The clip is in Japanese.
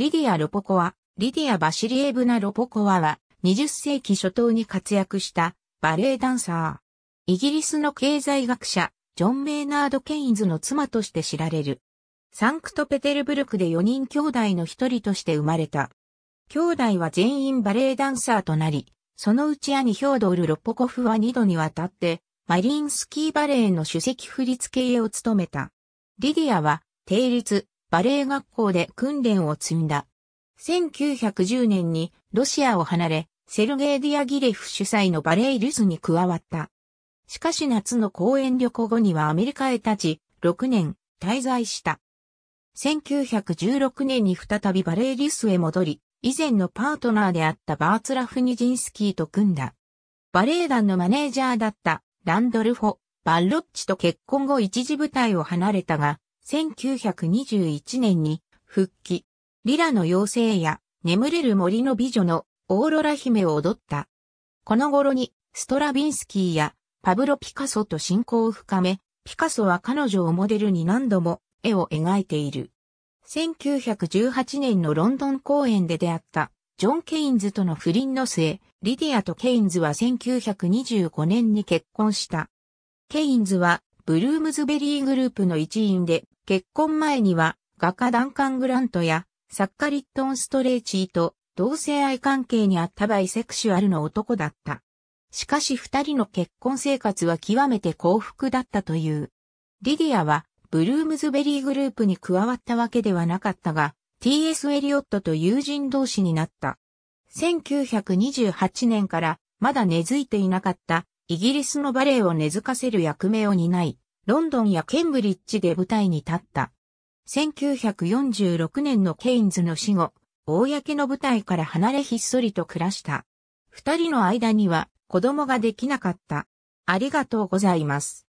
リディア・ロポコワ、リディア・バシリエブナ・ロポコワは、20世紀初頭に活躍したバレエダンサー。イギリスの経済学者、ジョン・メイナード・ケインズの妻として知られる。サンクトペテルブルクで4人兄弟の一人として生まれた。兄弟は全員バレエダンサーとなり、そのうち兄ヒョードール・ロポコフは2度にわたって、マリンスキーバレエの首席振付絵を務めた。リディアは、定律、バレエ学校で訓練を積んだ。1910年にロシアを離れ、セルゲイ・ディアギレフ主催のバレエリュスに加わった。しかし夏の公演旅行後にはアメリカへ立ち、6年滞在した。1916年に再びバレエリュスへ戻り、以前のパートナーであったバーツラフ・ニジンスキーと組んだ。バレエ団のマネージャーだったランドルフォ・バッロッチと結婚後一時舞台を離れたが、1921年に復帰。リラの妖精や眠れる森の美女のオーロラ姫を踊った。この頃にストラビンスキーやパブロ・ピカソと親交を深め、ピカソは彼女をモデルに何度も絵を描いている。1918年のロンドン公演で出会ったジョン・ケインズとの不倫の末、リディアとケインズは1925年に結婚した。ケインズはブルームズベリーグループの一員で結婚前には画家ダンカン・グラントや作家リットン・ストレーチーと同性愛関係にあったバイセクシュアルの男だった。しかし二人の結婚生活は極めて幸福だったという。リディアはブルームズベリーグループに加わったわけではなかったが、T.S. エリオットと友人同士になった。1928年からまだ根付いていなかったイギリスのバレエを根付かせる役目を担い、ロンドンやケンブリッジで舞台に立った。1946年のケインズの死後、公の舞台から離れひっそりと暮らした。二人の間には子供ができなかった。ありがとうございます。